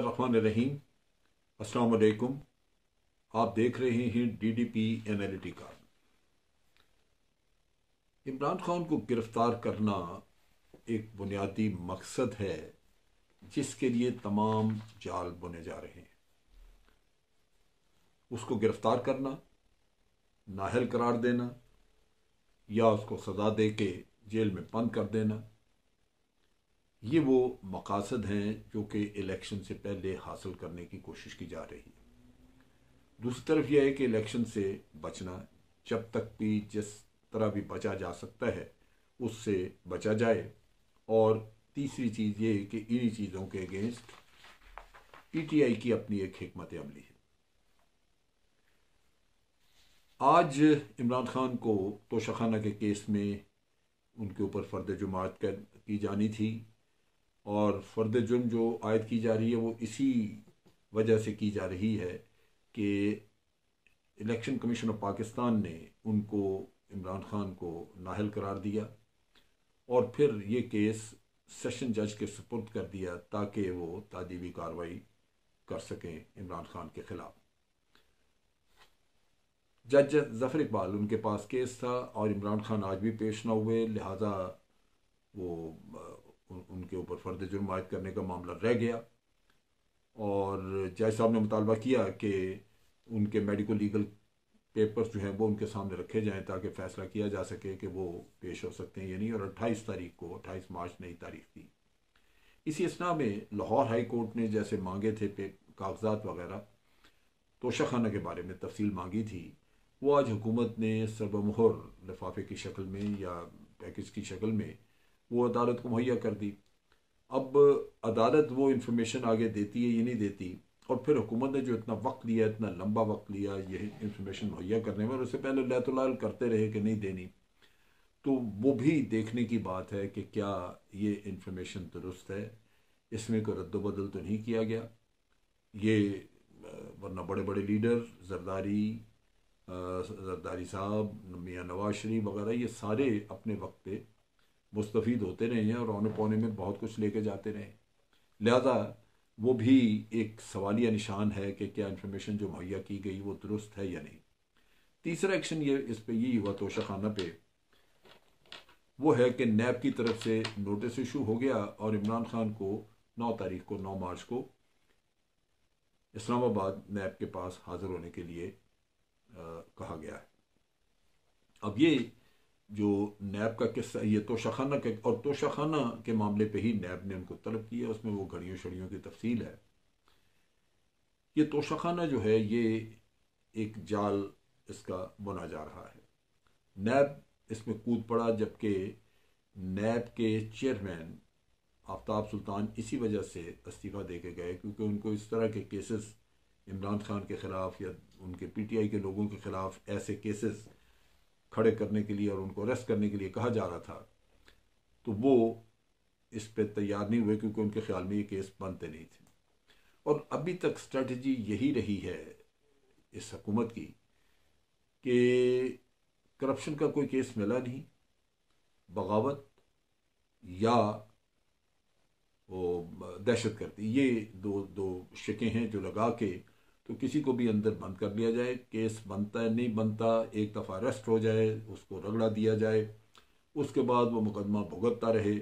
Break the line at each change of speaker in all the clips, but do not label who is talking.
बसमीम अस्सलाम आप देख रहे हैं डीडीपी एनालिटिका इमरान खान को गिरफ्तार करना एक बुनियादी मकसद है जिसके लिए तमाम जाल बुने जा रहे हैं उसको गिरफ्तार करना नाहल करार देना या उसको सजा दे के जेल में बंद कर देना ये वो मकासद हैं जो कि इलेक्शन से पहले हासिल करने की कोशिश की जा रही है दूसरी तरफ यह है कि इलेक्शन से बचना जब तक भी जिस तरह भी बचा जा सकता है उससे बचा जाए और तीसरी चीज़ ये है कि इन्हीं चीज़ों के अगेंस्ट पीटीआई e की अपनी एक हमत अमली है आज इमरान खान को तोशाखाना के केस में उनके ऊपर फर्द जुमात की जानी थी और फर्द जुर्म जो आयद की जा रही है वो इसी वजह से की जा रही है कि इलेक्शन कमीशन ऑफ पाकिस्तान ने उनको इमरान खान को नाहल करार दिया और फिर ये केस सेशन जज के सुपुर्द कर दिया ताकि वो तदीबी कार्रवाई कर सकें इमरान खान के ख़िलाफ़ जज जफर इकबाल उनके पास केस था और इमरान खान आज भी पेश ना हुए लिहाजा वो उनके ऊपर फ़र्द जुर्म आयद करने का मामला रह गया और जज साहब ने मुतालबा किया कि उनके मेडिकल लीगल पेपर्स जो हैं वो उनके सामने रखे जाएँ ताकि फ़ैसला किया जा सके कि वो पेश हो सकते हैं या नहीं और अट्ठाईस तारीख को अट्ठाईस मार्च नई तारीख थी इसी इसना में लाहौर हाई कोर्ट ने जैसे मांगे थे पे कागजात वगैरह तोशाखाना के बारे में तफसील मांगी थी वो आज हुकूमत ने सरबमहर लिफाफे की शक्ल में या पैकेज की शक्ल में वो अदालत को मुहैया कर दी अब अदालत वो इन्फॉर्मेशन आगे देती है ये नहीं देती और फिर हुकूमत ने जो इतना वक्त लिया इतना लंबा वक्त लिया ये इन्फॉर्मेशन मुहैया करने में और उससे पहले लाल करते रहे कि नहीं देनी तो वो भी देखने की बात है कि क्या ये इन्फॉर्मेशन दुरुस्त है इसमें कोई रद्दबदल तो नहीं किया गया ये वरना बड़े बड़े लीडर जरदारी जरदारी साहब मियाँ नवाज शरीफ वगैरह ये सारे अपने वक्त पे मुस्तफ़ होते रहे हैं और औने पौने में बहुत कुछ लेके जाते रहे लिहाजा वो भी एक सवालिया निशान है कि क्या इन्फॉर्मेशन जो मुहैया की गई वो दुरुस्त है या नहीं तीसरा एक्शन ये इस पर ये हुआ तोशा खाना पे वो है कि नैब की तरफ से नोटिस इशू हो गया और इमरान खान को नौ तारीख को नौ मार्च को इस्लामाबाद नैब के पास हाज़िर होने के लिए आ, कहा गया है अब ये जो नैब का किस्सा ये तोशाखाना के और तोशाखाना के मामले पे ही नैब ने उनको तलब किया उसमें वो घड़ियों शड़ियों की तफसील है ये तोशाखाना जो है ये एक जाल इसका बुना जा रहा है नैब इसमें कूद पड़ा जबकि नैब के चेयरमैन आफ्ताब सुल्तान इसी वजह से इस्तीफ़ा दे के गए क्योंकि उनको इस तरह के केसेस इमरान खान के ख़िलाफ़ या उनके पीटीआई के लोगों के ख़िलाफ़ ऐसे केसेस खड़े करने के लिए और उनको अरेस्ट करने के लिए कहा जा रहा था तो वो इस पर तैयार नहीं हुए क्योंकि उनके ख्याल में ये केस बनते नहीं थे और अभी तक स्ट्रेटजी यही रही है इस हकूमत की कि करप्शन का कोई केस मिला नहीं बगावत या वो दहशत करती ये दो दो शिकें हैं जो लगा के तो किसी को भी अंदर बंद कर लिया जाए केस बनता है नहीं बनता एक दफ़ा अरेस्ट हो जाए उसको रगड़ा दिया जाए उसके बाद वो मुकदमा भुगतता रहे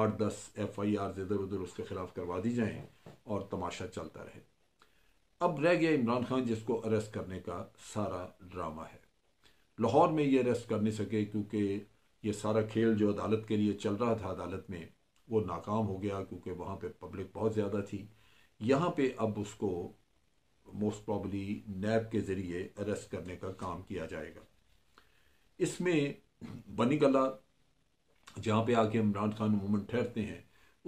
आठ दस एफ आई आर इधर उधर उसके खिलाफ करवा दी जाएँ और तमाशा चलता रहे अब रह गया इमरान खान जिसको अरेस्ट करने का सारा ड्रामा है लाहौर में ये अरेस्ट कर नहीं सके क्योंकि ये सारा खेल जो अदालत के लिए चल रहा था अदालत में वो नाकाम हो गया क्योंकि वहाँ पे पब्लिक बहुत ज़्यादा थी यहाँ पे अब उसको मोस्ट प्रॉबली नैब के ज़रिए अरेस्ट करने का काम किया जाएगा इसमें बनी गला जहाँ पे आके इमरान खान मूवमेंट ठहरते हैं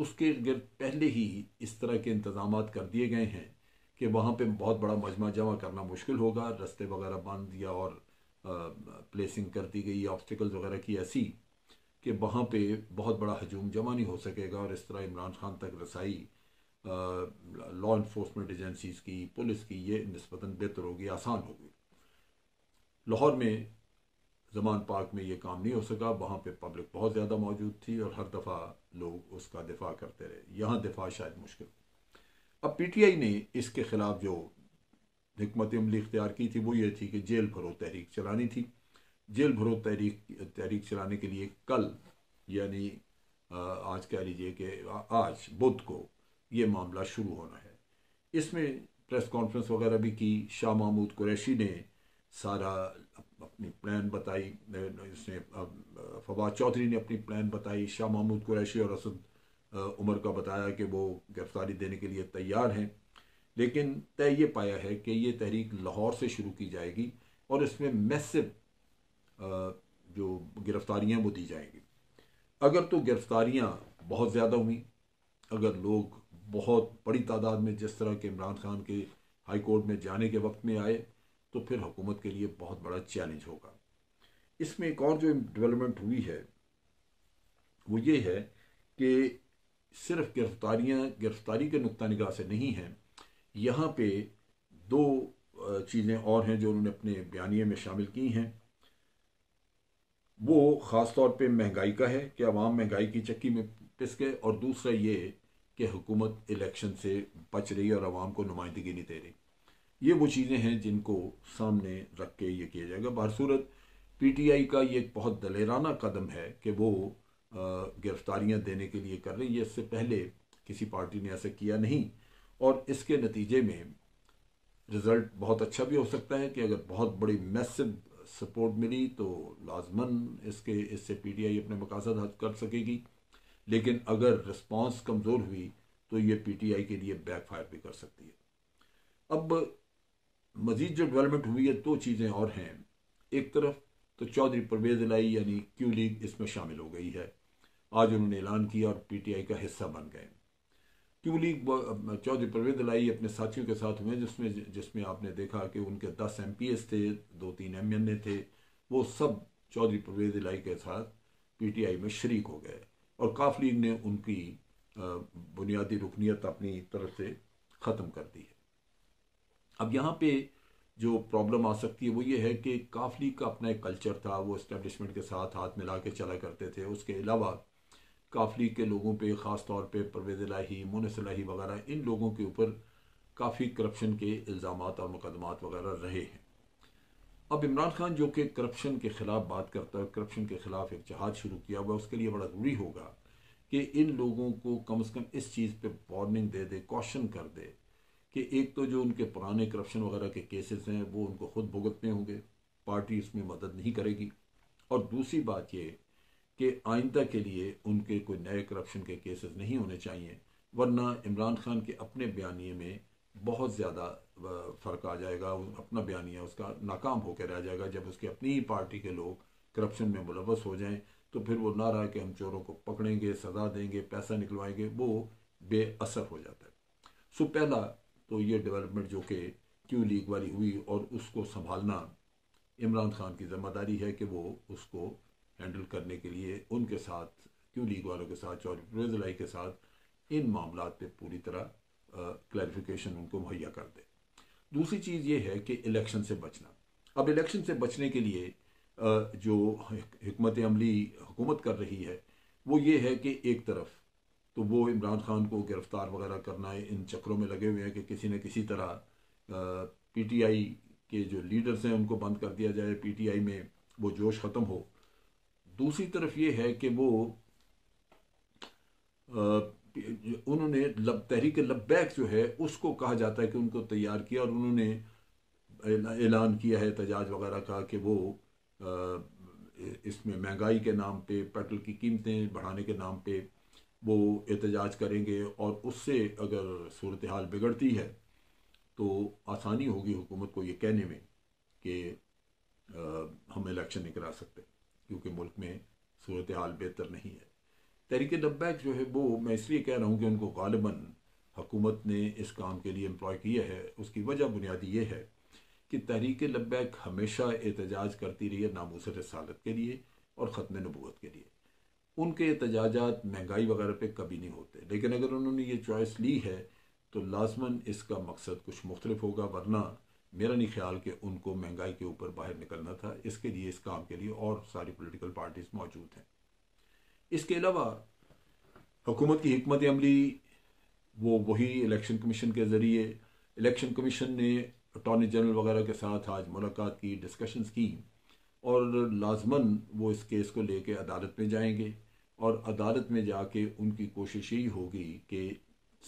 उसके गिर पहले ही इस तरह के इंतजाम कर दिए गए हैं कि वहाँ पे बहुत बड़ा मजमा जमा करना मुश्किल होगा रस्ते वगैरह बांध दिया और आ, प्लेसिंग कर दी गई ऑब्स्टिकल वगैरह की ऐसी कि वहाँ पे बहुत बड़ा हजूम जमा नहीं हो सकेगा और इस तरह इमरान खान तक रसाई लॉ इन्फोर्समेंट एजेंसीज की पुलिस की ये नस्बता बेहतर होगी आसान होगी लाहौर में जमान पार्क में ये काम नहीं हो सका वहाँ पे पब्लिक बहुत ज़्यादा मौजूद थी और हर दफ़ा लोग उसका दिफा करते रहे यहाँ दिफा शायद मुश्किल अब पीटीआई ने इसके खिलाफ जो हमत अमली इख्तियार की थी वो ये थी कि जेल भरो तहरीक चलानी थी जेल भरो तहरीक तहरीक चलाने के लिए कल यानी आज कह लीजिए कि आज बुध को ये मामला शुरू होना है इसमें प्रेस कॉन्फ्रेंस वगैरह भी की शाह महमूद कुरैशी ने सारा अपनी प्लान बताई इसने फवाद चौधरी ने अपनी प्लान बताई शाह महमूद कुरैशी और असद उमर का बताया कि वो गिरफ्तारी देने के लिए तैयार हैं लेकिन तय ये पाया है कि ये तहरीक लाहौर से शुरू की जाएगी और इसमें मैसिव जो गिरफ्तारियां वो दी जाएंगी अगर तो गिरफ्तारियां बहुत ज़्यादा हुई अगर लोग बहुत बड़ी तादाद में जिस तरह के इमरान खान के हाई कोर्ट में जाने के वक्त में आए तो फिर हुकूमत के लिए बहुत बड़ा चैलेंज होगा इसमें एक और जो डेवलपमेंट हुई है वो ये है कि सिर्फ गिरफ्तारियां गिरफ्तारी के नुक़ निगाह से नहीं हैं यहाँ पे दो चीज़ें और हैं जो उन्होंने अपने बयानिए में शामिल की हैं वो ख़ास तौर पे महंगाई का है कि आवाम महंगाई की चक्की में पिस गए और दूसरा ये कि हुकूमत इलेक्शन से बच रही और आवाम को नुमाइंदगी नहीं दे रही ये वो चीज़ें हैं जिनको सामने रख के ये किया जाएगा बहरसूरत आई का ये एक बहुत दलेराना कदम है कि वो गिरफ्तारियाँ देने के लिए कर रही है इससे पहले किसी पार्टी ने ऐसा किया नहीं और इसके नतीजे में रिज़ल्ट बहुत अच्छा भी हो सकता है कि अगर बहुत बड़ी मैसिव सपोर्ट मिली तो लाजमन इसके इससे पीटीआई अपने मकासद हद कर सकेगी लेकिन अगर रिस्पांस कमज़ोर हुई तो ये पीटीआई के लिए बैकफायर भी कर सकती है अब मज़ीद जो डेवलपमेंट हुई है दो तो चीज़ें और हैं एक तरफ तो चौधरी परवेज लाई यानी क्यू लीग इसमें शामिल हो गई है आज उन्होंने ऐलान किया और पीटीआई का हिस्सा बन गए क्यू लीग चौधरी परवेज लाई अपने साथियों के साथ हुए जिसमें जिसमें आपने देखा कि उनके दस एम थे दो तीन एम थे वो सब चौधरी परवेज लाई के साथ पीटीआई में शरीक हो गए और काफ लीग ने उनकी बुनियादी रुकनीत अपनी तरफ से ख़त्म कर दी है अब यहाँ पे जो प्रॉब्लम आ सकती है वो ये है कि काफ लीग का अपना एक कल्चर था वो इस्टेब्लिशमेंट के साथ हाथ मिला के चला करते थे उसके अलावा काफ लीग के लोगों पे ख़ास तौर पे परवेज लाही मुनस लाही वगैरह इन लोगों के ऊपर काफ़ी करप्शन के इल्ज़ाम और मुकदमात वगैरह रहे हैं अब इमरान खान जो कि करप्शन के ख़िलाफ़ बात करता है करप्शन के ख़िलाफ़ एक जहाज शुरू किया हुआ उसके लिए बड़ा ज़रूरी होगा कि इन लोगों को कम से कम इस चीज़ पे वार्निंग दे दे कॉशन कर दे कि एक तो जो उनके पुराने करप्शन वगैरह के केसेस हैं वो उनको खुद भुगतने होंगे पार्टी उसमें मदद नहीं करेगी और दूसरी बात ये कि आइंदा के लिए उनके कोई नए करप्शन के केसेस नहीं होने चाहिए वरना इमरान खान के अपने बयानी में बहुत ज़्यादा फ़र्क आ जाएगा अपना बयानिया उसका नाकाम होकर रह जाएगा जब उसके अपनी ही पार्टी के लोग करप्शन में मुलवस हो जाएं तो फिर वो ना रहा कि हम चोरों को पकड़ेंगे सजा देंगे पैसा निकलवाएंगे वो बेअसर हो जाता है सो पहला तो ये डेवलपमेंट जो कि क्यू लीग वाली हुई और उसको संभालना इमरान खान की जिम्मेदारी है कि वो उसको हैंडल करने के लिए उनके साथ क्यू लीग वालों के साथ चौधरी के साथ इन मामला पे पूरी तरह क्लैरिफिकेशन उनको मुहैया कर दे दूसरी चीज़ ये है कि इलेक्शन से बचना अब इलेक्शन से बचने के लिए जो हमत अमली हुकूमत कर रही है वो ये है कि एक तरफ तो वो इमरान खान को गिरफ़्तार वगैरह करना है इन चक्रों में लगे हुए हैं कि किसी न किसी तरह पी टी आई के जो लीडर्स हैं उनको बंद कर दिया जाए पी टी आई में वो जोश ख़त्म हो दूसरी तरफ ये है कि वो उन्होंने लब तहरीक लब्बैक जो है उसको कहा जाता है कि उनको तैयार किया और उन्होंने ऐलान किया है एहताज वगैरह का कि वो इसमें महंगाई के नाम पे पेट्रोल की कीमतें बढ़ाने के नाम पे वो एहतजाज करेंगे और उससे अगर सूरत हाल बिगड़ती है तो आसानी होगी हुकूमत को ये कहने में कि हम इलेक्शन नहीं करा सकते क्योंकि मुल्क में सूरत हाल बेहतर नहीं है तहरीक लब्बैक जो है वो मैं इसलिए कह रहा हूँ कि उनको गालिबा हुकूमत ने इस काम के लिए एम्प्लॉय किया है उसकी वजह बुनियादी ये है कि तहरीक लब्बैक हमेशा एहतजाज करती रही है नामूस रसालत के लिए और ख़त्म नबूत के लिए उनके एहतजाजात महंगाई वगैरह पे कभी नहीं होते लेकिन अगर उन्होंने ये चॉइस ली है तो लाजमन इसका मकसद कुछ मुख्तलिफ होगा वरना मेरा नहीं ख्याल कि उनको महंगाई के ऊपर बाहर निकलना था इसके लिए इस काम के लिए और सारी पोलिटिकल पार्टीज़ मौजूद हैं इसके अलावा हुकूमत की हमत अमली वो वही इलेक्शन कमीशन के ज़रिए इलेक्शन कमीशन ने अटॉर्नी जनरल वगैरह के साथ आज मुलाकात की डिस्कशंस की और लाजमन वो इस केस को लेके अदालत में जाएंगे और अदालत में जाके उनकी कोशिश यही होगी कि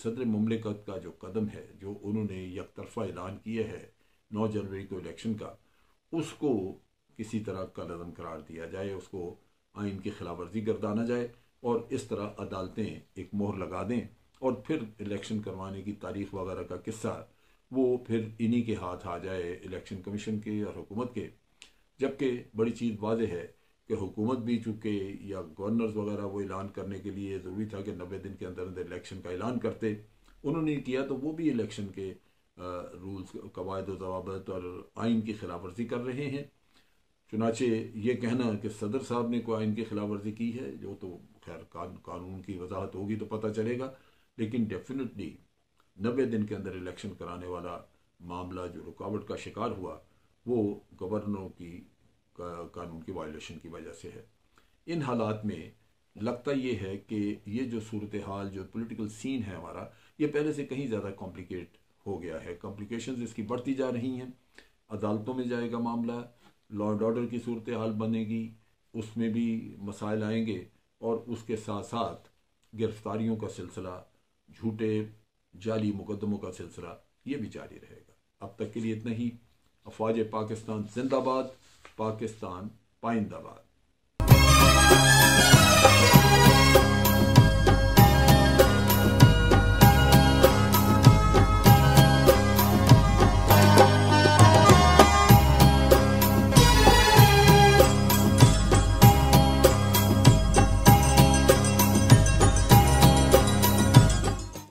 सदर ममलिकत का जो कदम है जो उन्होंने एक तरफा ऐलान किया है नौ जनवरी को इलेक्शन का उसको किसी तरह का लदम करार दिया जाए उसको आइन की खिलाफवर्जी गर्दाना जाए और इस तरह अदालतें एक मोहर लगा दें और फिर इलेक्शन करवाने की तारीख वगैरह का किस्सा वो फिर इन्हीं के हाथ आ जाए इलेक्शन कमीशन के और हुकूमत के जबकि बड़ी चीज़ वाज है कि हुकूमत भी चूँकि या गवर्नर्स वगैरह वो ऐलान करने के लिए ज़रूरी था कि नबे दिन के अंदर अंदर इलेक्शन का ऐलान करते उन्होंने किया तो वो भी इलेक्शन के रूल्स कवायद वाबत और आइन की खिलाफवर्जी कर रहे हैं चुनाचे ये कहना कि सदर साहब ने कोई आइन की खिलाफ वर्जी की है जो तो खैर कान, कानून की वजाहत होगी तो पता चलेगा लेकिन डेफिनेटली नबे दिन के अंदर इलेक्शन कराने वाला मामला जो रुकावट का शिकार हुआ वो गवर्नरों की कानून की वायलेशन की वजह से है इन हालात में लगता ये है कि ये जो सूरत हाल जो पोलिटिकल सीन है हमारा ये पहले से कहीं ज़्यादा कॉम्प्लिकेट हो गया है कॉम्प्लिकेशंस इसकी बढ़ती जा रही हैं अदालतों में जाएगा मामला लॉ एंड ऑर्डर की सूरत हाल बनेगी उसमें भी मसाइल आएंगे और उसके साथ साथ गिरफ्तारियों का सिलसिला झूठे जाली मुकदमों का सिलसिला ये भी जारी रहेगा अब तक के लिए इतना ही अफवाज पाकिस्तान जिंदाबाद पाकिस्तान पाइंदाबाद